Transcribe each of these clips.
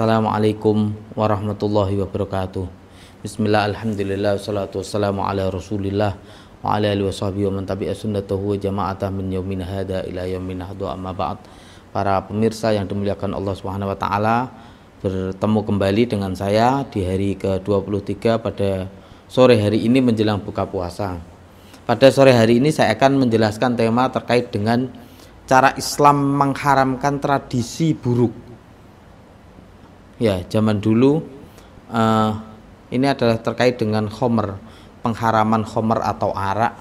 Assalamualaikum warahmatullahi wabarakatuh Bismillah alhamdulillah Salatu wassalamu ala rasulillah Wa ala alihi wa sahbihi wa man tabi'a sunnatahu wa jama'atah min yaumin hada ila yaumin hadu amma ba'd Para pemirsa yang dimuliakan Allah subhanahu wa ta'ala Bertemu kembali dengan saya di hari ke-23 pada sore hari ini menjelang buka puasa Pada sore hari ini saya akan menjelaskan tema terkait dengan Cara Islam mengharamkan tradisi buruk ya zaman dulu uh, ini adalah terkait dengan homer pengharaman homer atau arak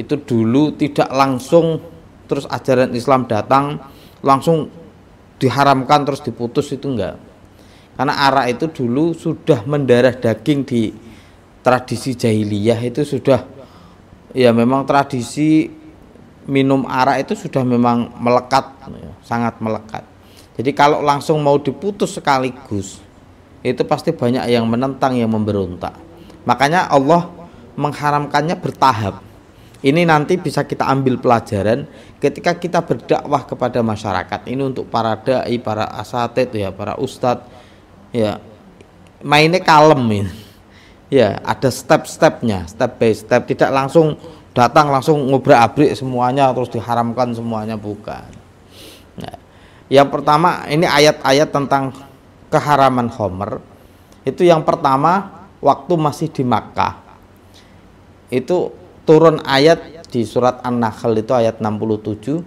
itu dulu tidak langsung terus ajaran Islam datang langsung diharamkan terus diputus itu enggak karena arak itu dulu sudah mendarah daging di tradisi jahiliyah itu sudah ya memang tradisi minum arak itu sudah memang melekat ya, sangat melekat jadi kalau langsung mau diputus sekaligus, itu pasti banyak yang menentang, yang memberontak. Makanya Allah mengharamkannya bertahap. Ini nanti bisa kita ambil pelajaran ketika kita berdakwah kepada masyarakat. Ini untuk para dai, para asatid ya, para ustadz ya. Mainnya kalem ini. Ya, ada step-stepnya, step by step, tidak langsung datang langsung ngobrak-abrik semuanya terus diharamkan semuanya bukan. Yang pertama ini ayat-ayat tentang keharaman Homer. Itu yang pertama waktu masih di Makkah. Itu turun ayat di surat An-Nahl itu ayat 67.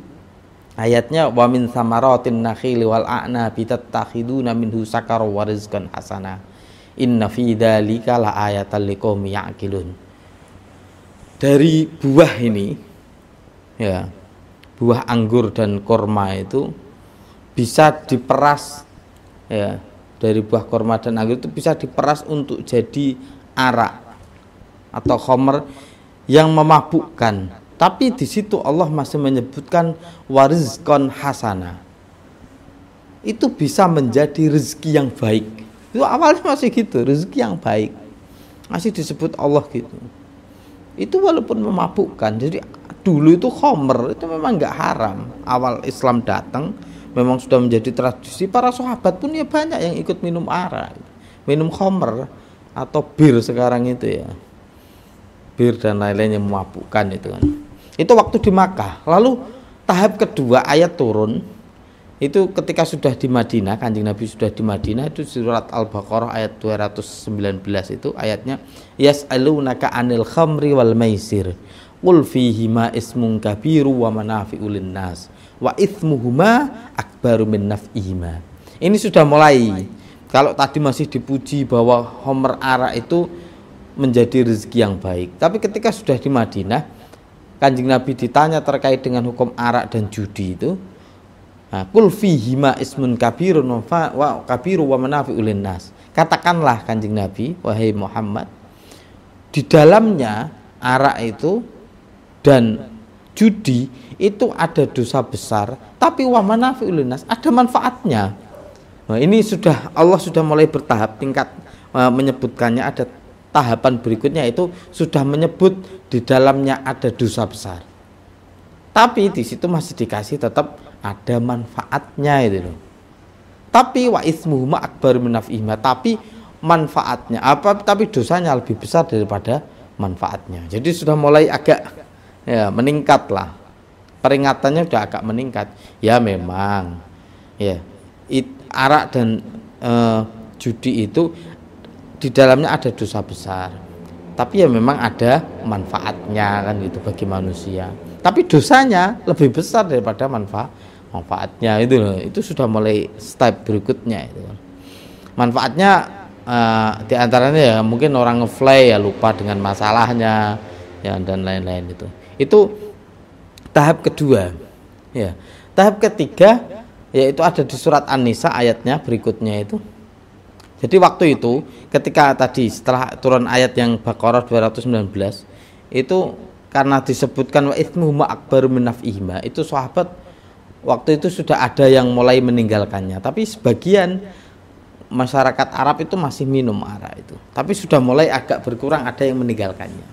Ayatnya wa min samaratin nakhil wal a'nabi tattakhiduna minhu sakar wa rizqan hasana. Inna fi dzalika la ayatan liqaumi ya'qilun. Dari buah ini ya, buah anggur dan kurma itu bisa diperas ya dari buah korma dan anggur itu bisa diperas untuk jadi arak atau khomer yang memabukkan tapi di situ Allah masih menyebutkan warizkon hasana itu bisa menjadi rezeki yang baik itu awalnya masih gitu rezeki yang baik masih disebut Allah gitu itu walaupun memabukkan jadi dulu itu khomer itu memang nggak haram awal Islam datang memang sudah menjadi tradisi para sahabat pun ya banyak yang ikut minum arak minum homer atau bir sekarang itu ya bir dan lain-lain yang memabukkan itu kan itu waktu di Makkah lalu tahap kedua ayat turun itu ketika sudah di Madinah kanjeng Nabi sudah di Madinah itu surat Al-Baqarah ayat 219 itu ayatnya yas'alunaka anil khamri wal maisir ulfihi fihima ma ismun kabiru wa manafi'ul nas wa ithmuhuma akbaru min naf'ihima. Ini sudah mulai. Kalau tadi masih dipuji bahwa homer arak itu menjadi rezeki yang baik. Tapi ketika sudah di Madinah, Kanjeng Nabi ditanya terkait dengan hukum arak dan judi itu, nah, Kul fihima ismun kabirun wa kabiru wa ulin nas. Katakanlah Kanjeng Nabi, wahai Muhammad, di dalamnya arak itu dan judi itu ada dosa besar, tapi wa manafi'ulunas ada manfaatnya. Nah, ini sudah Allah sudah mulai bertahap tingkat uh, menyebutkannya ada tahapan berikutnya itu sudah menyebut di dalamnya ada dosa besar. Tapi di situ masih dikasih tetap ada manfaatnya itu loh. Tapi wa ismuhuma akbar minafihma, tapi manfaatnya apa tapi dosanya lebih besar daripada manfaatnya. Jadi sudah mulai agak ya meningkat lah peringatannya sudah agak meningkat ya memang ya it, arak dan uh, judi itu di dalamnya ada dosa besar tapi ya memang ada manfaatnya kan gitu bagi manusia tapi dosanya lebih besar daripada manfaat manfaatnya itu loh itu sudah mulai step berikutnya itu manfaatnya uh, eh, diantaranya ya mungkin orang ngefly ya lupa dengan masalahnya ya dan lain-lain itu itu tahap kedua. Ya. Tahap ketiga yaitu ada di surat An-Nisa ayatnya berikutnya itu. Jadi waktu itu ketika tadi setelah turun ayat yang Baqarah 219 itu karena disebutkan wa itsmuhuma akbar minafihima itu sahabat waktu itu sudah ada yang mulai meninggalkannya tapi sebagian masyarakat Arab itu masih minum arak itu tapi sudah mulai agak berkurang ada yang meninggalkannya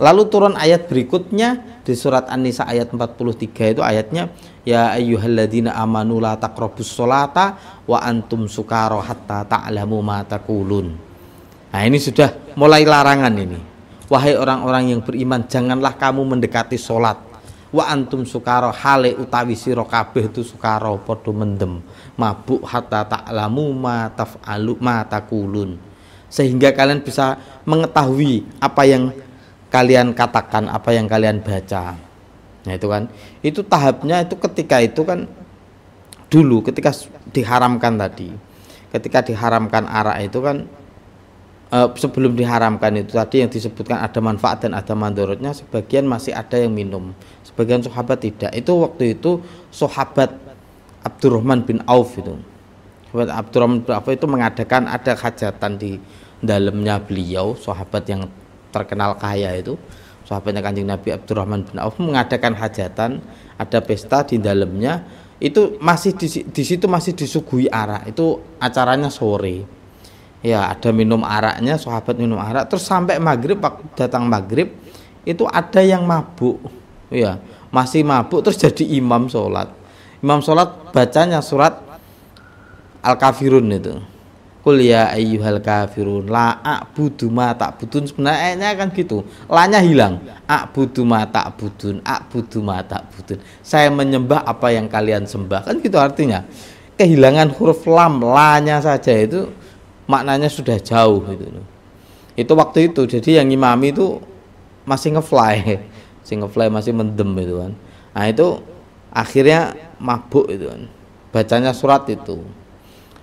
Lalu turun ayat berikutnya di surat An-Nisa ayat 43 itu ayatnya ya ayyuhalladzina amanu la taqrabus sholata wa antum sukara hatta ta'lamu ma taqulun. Nah, ini sudah mulai larangan ini. Wahai orang-orang yang beriman, janganlah kamu mendekati sholat wa antum sukara hale utawi sira kabeh itu sukara padha mendem mabuk hatta ta'lamu ma taf'alu ma taqulun. sehingga kalian bisa mengetahui apa yang kalian katakan apa yang kalian baca nah itu kan itu tahapnya itu ketika itu kan dulu ketika diharamkan tadi ketika diharamkan arak itu kan eh, sebelum diharamkan itu tadi yang disebutkan ada manfaat dan ada mandorotnya sebagian masih ada yang minum sebagian sahabat tidak itu waktu itu sahabat Abdurrahman bin Auf itu sahabat Abdurrahman bin Auf itu mengadakan ada hajatan di dalamnya beliau sahabat yang terkenal kaya itu sahabatnya kanjeng Nabi Abdurrahman bin Auf mengadakan hajatan ada pesta di dalamnya itu masih di, di situ masih disuguhi arak itu acaranya sore ya ada minum araknya sahabat minum arak terus sampai maghrib datang maghrib itu ada yang mabuk ya masih mabuk terus jadi imam sholat imam sholat bacanya surat al kafirun itu Kul ya ayyuhal kafirun la a'budu ma ta'budun sebenarnya kan gitu. Lanya hilang. A'budu ma ta'budun, a'budu ma ta'budun. Saya menyembah apa yang kalian sembah. Kan gitu artinya. Kehilangan huruf lam lanya saja itu maknanya sudah jauh gitu loh. Itu waktu itu. Jadi yang imami itu masih ngefly. Masih ngefly masih mendem itu kan. Nah itu akhirnya mabuk itu kan. Bacanya surat itu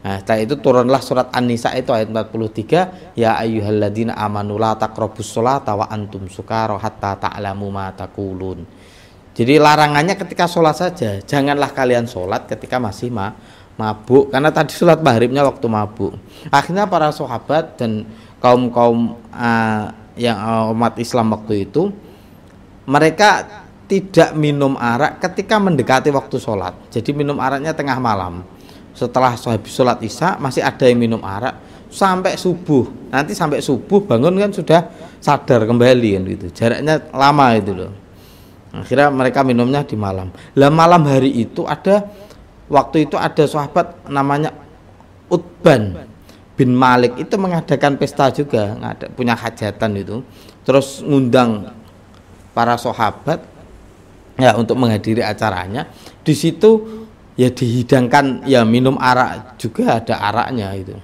Nah, setelah itu turunlah surat An-Nisa itu ayat 43, ya ayyuhalladzina amanu la taqrabus sholata wa antum sukara hatta ta'lamu ma taqulun. Jadi larangannya ketika sholat saja, janganlah kalian sholat ketika masih ma mabuk karena tadi sholat maghribnya waktu mabuk. Akhirnya para sahabat dan kaum-kaum uh, yang uh, umat Islam waktu itu mereka tidak minum arak ketika mendekati waktu sholat. Jadi minum araknya tengah malam setelah habis sholat isya masih ada yang minum arak sampai subuh nanti sampai subuh bangun kan sudah sadar kembali kan gitu jaraknya lama itu loh akhirnya mereka minumnya di malam lah malam hari itu ada waktu itu ada sahabat namanya Utban bin Malik itu mengadakan pesta juga ada punya hajatan itu terus ngundang para sahabat ya untuk menghadiri acaranya di situ ya dihidangkan ya minum arak juga ada araknya itu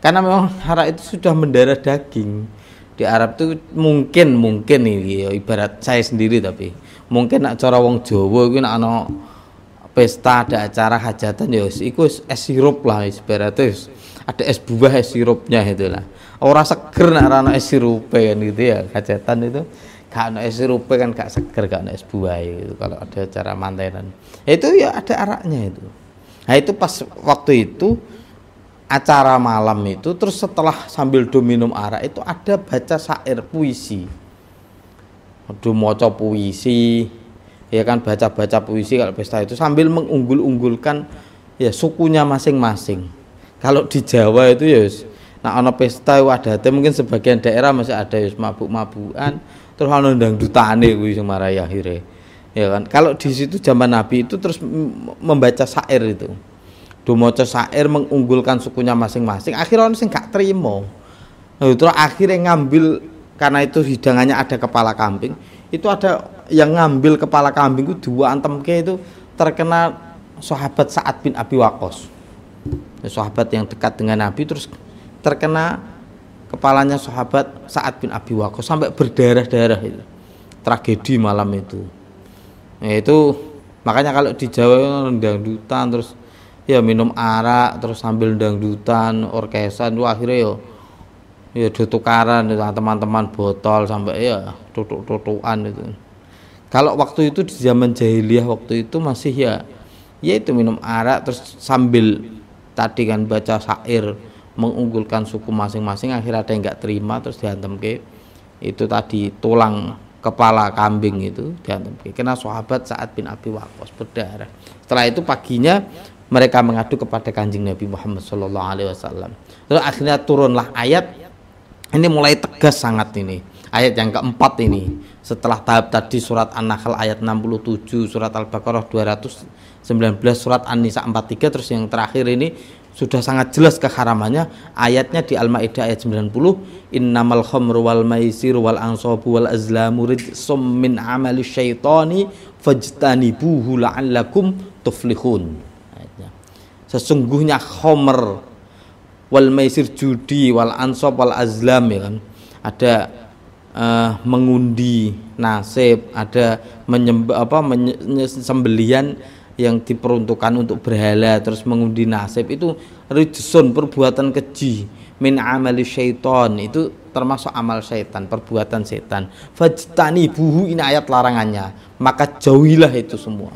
karena memang arak itu sudah mendarah daging di Arab itu mungkin mungkin ini ya, ibarat saya sendiri tapi mungkin nak cara wong Jawa itu nak ana pesta ada acara hajatan ya iku es sirup lah ibaratnya ada es buah es sirupnya itulah orang seger nak ana es sirup kan gitu ya hajatan itu gak ada es sirupe kan gak seger gak ada es buah itu kalau ada acara mantenan ya itu ya ada araknya itu nah itu pas waktu itu acara malam itu terus setelah sambil dominum arak itu ada baca syair puisi do moco puisi ya kan baca-baca puisi kalau pesta itu sambil mengunggul-unggulkan ya sukunya masing-masing kalau di Jawa itu ya nah ono pesta ada mungkin sebagian daerah masih ada ya mabuk-mabukan terus ana dutane kuwi sing marai akhirnya ya kan kalau di situ zaman Nabi itu terus membaca syair itu Dumaca syair mengunggulkan sukunya masing-masing akhirnya orang sing gak terima nah, terus akhirnya ngambil karena itu hidangannya ada kepala kambing itu ada yang ngambil kepala kambing itu dua antem ke itu terkena sahabat Sa'ad bin Abi Waqqas sahabat yang dekat dengan Nabi terus terkena kepalanya sahabat Sa'ad bin Abi Waqqas sampai berdarah-darah itu. Tragedi malam itu. Ya, itu makanya kalau di Jawa dangdutan terus ya minum arak terus sambil dangdutan orkesan itu akhirnya ya ya tukaran ya, teman-teman botol sampai ya tutuk-tutukan itu kalau waktu itu di zaman jahiliyah waktu itu masih ya ya itu minum arak terus sambil tadi kan baca syair mengunggulkan suku masing-masing akhirnya ada yang nggak terima terus dihantam ke itu tadi tulang kepala kambing itu dihantam ke kena sahabat saat bin Abi Waqqas berdarah setelah itu paginya mereka mengadu kepada kanjeng Nabi Muhammad Shallallahu Alaihi Wasallam terus akhirnya turunlah ayat ini mulai tegas sangat ini ayat yang keempat ini setelah tahap tadi surat An-Nahl ayat 67 surat Al-Baqarah 200 19 surat An-Nisa 43 terus yang terakhir ini sudah sangat jelas keharamannya ayatnya di Al-Maidah ayat 90 innamal khamru wal maisir wal ansabu wal azlamu rijsum min amali syaitani fajtanibuhu la'allakum tuflihun ayatnya sesungguhnya khamr wal maisir judi wal ansab wal azlam ya kan ada uh, mengundi nasib ada menyembah apa menye, sembelian yang diperuntukkan untuk berhala terus mengundi nasib itu rijsun perbuatan keji min amali syaiton itu termasuk amal syaitan perbuatan setan fajtani buhu ini ayat larangannya maka jauhilah itu semua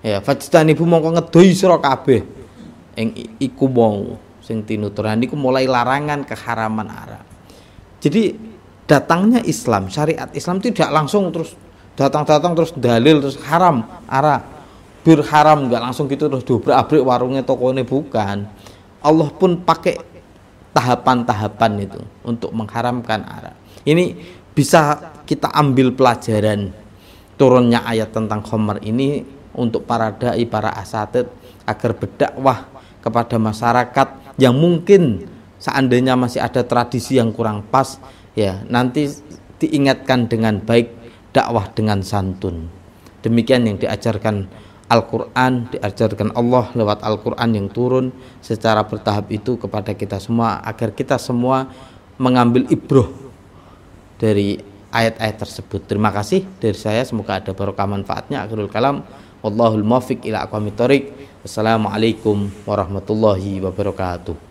ya fajtani bu mongko ngedoi sira kabeh ing iku mau sing tinuturan iku mulai larangan keharaman arah jadi datangnya Islam syariat Islam tidak langsung terus datang-datang terus dalil terus haram arah takbir haram nggak langsung gitu terus dobrak abrik warungnya tokonya bukan Allah pun pakai tahapan-tahapan itu untuk mengharamkan arak ini bisa kita ambil pelajaran turunnya ayat tentang khomer ini untuk para dai para asatid agar berdakwah kepada masyarakat yang mungkin seandainya masih ada tradisi yang kurang pas ya nanti diingatkan dengan baik dakwah dengan santun demikian yang diajarkan Al-Quran diajarkan Allah lewat Al-Quran yang turun secara bertahap itu kepada kita semua agar kita semua mengambil ibroh dari ayat-ayat tersebut terima kasih dari saya semoga ada barokah manfaatnya akhirul kalam wallahul muwaffiq ila aqwamit thoriq wassalamualaikum warahmatullahi wabarakatuh